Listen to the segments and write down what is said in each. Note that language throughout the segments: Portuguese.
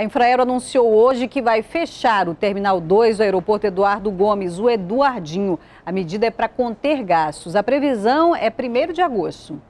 A Infraero anunciou hoje que vai fechar o Terminal 2 do Aeroporto Eduardo Gomes, o Eduardinho. A medida é para conter gastos. A previsão é 1 de agosto.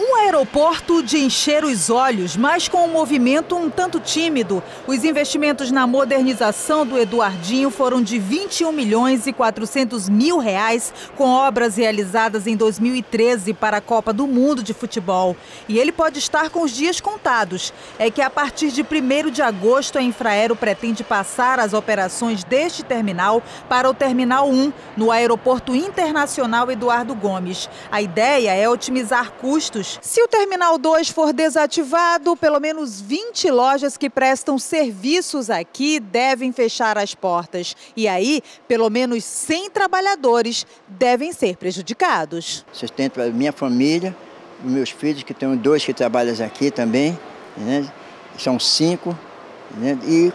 Um aeroporto de encher os olhos, mas com um movimento um tanto tímido. Os investimentos na modernização do Eduardinho foram de 21 milhões e 400 mil reais, com obras realizadas em 2013 para a Copa do Mundo de Futebol. E ele pode estar com os dias contados. É que a partir de 1 de agosto, a Infraero pretende passar as operações deste terminal para o Terminal 1, no Aeroporto Internacional Eduardo Gomes. A ideia é otimizar custos anos. Se o Terminal 2 for desativado, pelo menos 20 lojas que prestam serviços aqui devem fechar as portas. E aí, pelo menos 100 trabalhadores devem ser prejudicados. Sustento a minha família, meus filhos, que tenho dois que trabalham aqui também, né? são cinco, né? e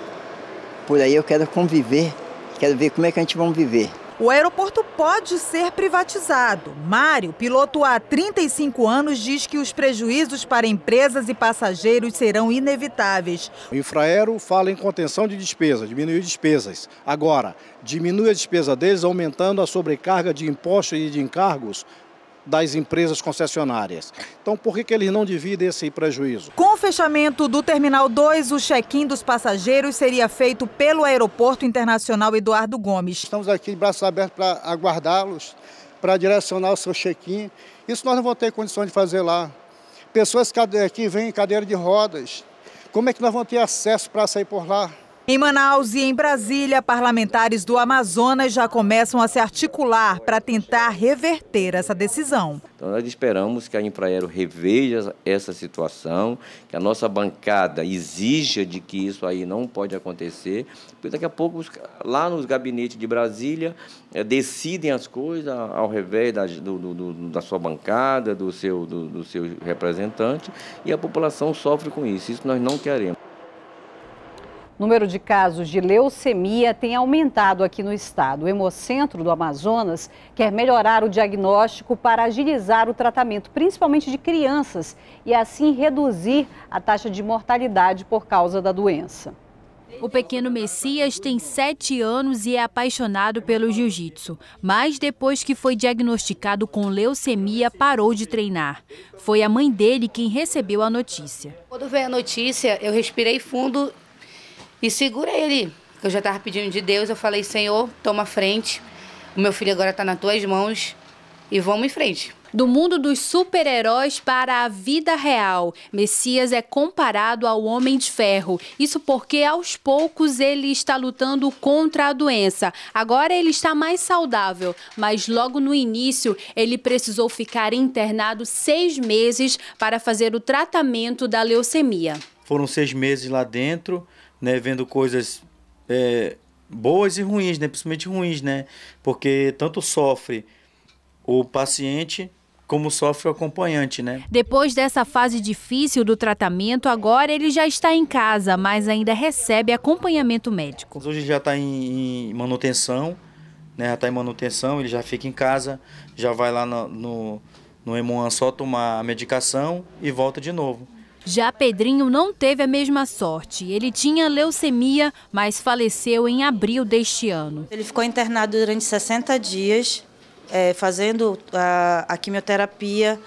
por aí eu quero conviver, quero ver como é que a gente vai viver. O aeroporto pode ser privatizado. Mário, piloto há 35 anos, diz que os prejuízos para empresas e passageiros serão inevitáveis. O Infraero fala em contenção de despesas, diminuir despesas. Agora, diminui a despesa deles aumentando a sobrecarga de impostos e de encargos das empresas concessionárias. Então, por que, que eles não dividem esse prejuízo? Com o fechamento do Terminal 2, o check-in dos passageiros seria feito pelo Aeroporto Internacional Eduardo Gomes. Estamos aqui de braços abertos para aguardá-los, para direcionar o seu check-in. Isso nós não vamos ter condições de fazer lá. Pessoas que eh, vêm em cadeira de rodas, como é que nós vamos ter acesso para sair por lá? Em Manaus e em Brasília, parlamentares do Amazonas já começam a se articular para tentar reverter essa decisão. Então nós esperamos que a Infraero reveja essa situação, que a nossa bancada exija de que isso aí não pode acontecer, porque daqui a pouco lá nos gabinetes de Brasília é, decidem as coisas ao revés da, do, do, da sua bancada, do seu, do, do seu representante, e a população sofre com isso. Isso nós não queremos. O número de casos de leucemia tem aumentado aqui no estado. O Hemocentro do Amazonas quer melhorar o diagnóstico para agilizar o tratamento, principalmente de crianças, e assim reduzir a taxa de mortalidade por causa da doença. O pequeno Messias tem 7 anos e é apaixonado pelo jiu-jitsu, mas depois que foi diagnosticado com leucemia, parou de treinar. Foi a mãe dele quem recebeu a notícia. Quando veio a notícia, eu respirei fundo e segura ele, que eu já estava pedindo de Deus. Eu falei, Senhor, toma frente. O meu filho agora está nas tuas mãos e vamos em frente. Do mundo dos super-heróis para a vida real, Messias é comparado ao Homem de Ferro. Isso porque aos poucos ele está lutando contra a doença. Agora ele está mais saudável, mas logo no início ele precisou ficar internado seis meses para fazer o tratamento da leucemia. Foram seis meses lá dentro né? Vendo coisas é, boas e ruins, né? Principalmente ruins, né? Porque tanto sofre o paciente como sofre o acompanhante, né? Depois dessa fase difícil do tratamento, agora ele já está em casa, mas ainda recebe acompanhamento médico. Hoje já está em, em, manutenção, né? Já está em manutenção, ele já fica em casa, já vai lá no, no, no só tomar a medicação e volta de novo. Já Pedrinho não teve a mesma sorte. Ele tinha leucemia, mas faleceu em abril deste ano. Ele ficou internado durante 60 dias, é, fazendo a, a quimioterapia.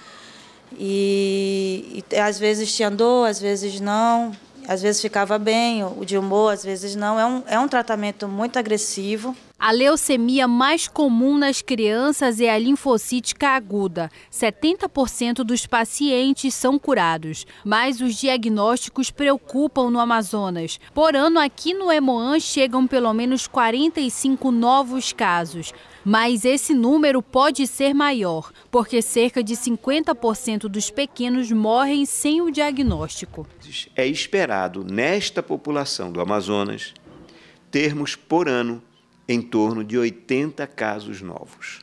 E, e, às vezes andou, às vezes não, às vezes ficava bem, o de humor, às vezes não. É um, é um tratamento muito agressivo. A leucemia mais comum nas crianças é a linfocítica aguda. 70% dos pacientes são curados, mas os diagnósticos preocupam no Amazonas. Por ano, aqui no Emoan chegam pelo menos 45 novos casos. Mas esse número pode ser maior, porque cerca de 50% dos pequenos morrem sem o diagnóstico. É esperado nesta população do Amazonas termos por ano em torno de 80 casos novos.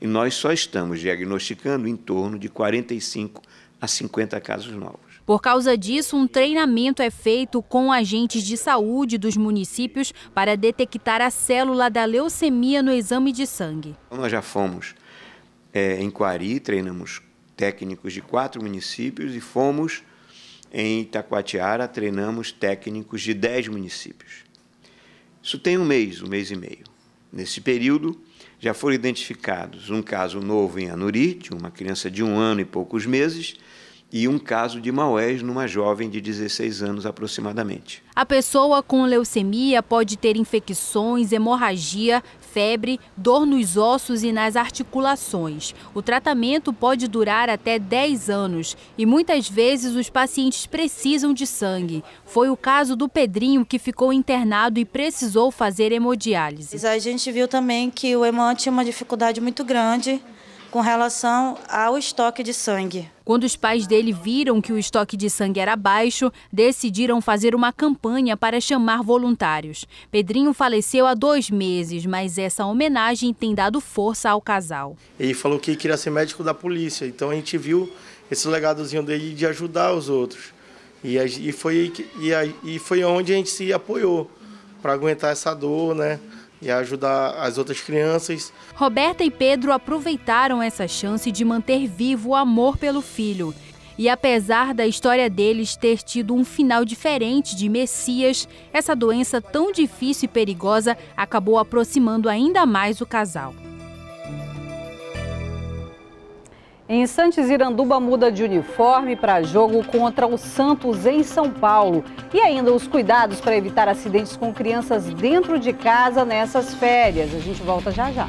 E nós só estamos diagnosticando em torno de 45 a 50 casos novos. Por causa disso, um treinamento é feito com agentes de saúde dos municípios para detectar a célula da leucemia no exame de sangue. Nós já fomos é, em Quari, treinamos técnicos de quatro municípios e fomos em Itacoatiara, treinamos técnicos de dez municípios. Isso tem um mês, um mês e meio. Nesse período, já foram identificados um caso novo em Anurite, uma criança de um ano e poucos meses, e um caso de Maués numa jovem de 16 anos aproximadamente. A pessoa com leucemia pode ter infecções, hemorragia febre, dor nos ossos e nas articulações. O tratamento pode durar até 10 anos e muitas vezes os pacientes precisam de sangue. Foi o caso do Pedrinho que ficou internado e precisou fazer hemodiálise. A gente viu também que o hemante é uma dificuldade muito grande com relação ao estoque de sangue. Quando os pais dele viram que o estoque de sangue era baixo, decidiram fazer uma campanha para chamar voluntários. Pedrinho faleceu há dois meses, mas essa homenagem tem dado força ao casal. Ele falou que queria ser médico da polícia, então a gente viu esse legadozinho dele de ajudar os outros. E, foi, e, foi onde a gente se apoiou para aguentar essa dor, né? e ajudar as outras crianças. Roberta e Pedro aproveitaram essa chance de manter vivo o amor pelo filho. E apesar da história deles ter tido um final diferente de Messias, essa doença tão difícil e perigosa acabou aproximando ainda mais o casal. Em Santos, Iranduba muda de uniforme para jogo contra o Santos em São Paulo. E ainda os cuidados para evitar acidentes com crianças dentro de casa nessas férias. A gente volta já já.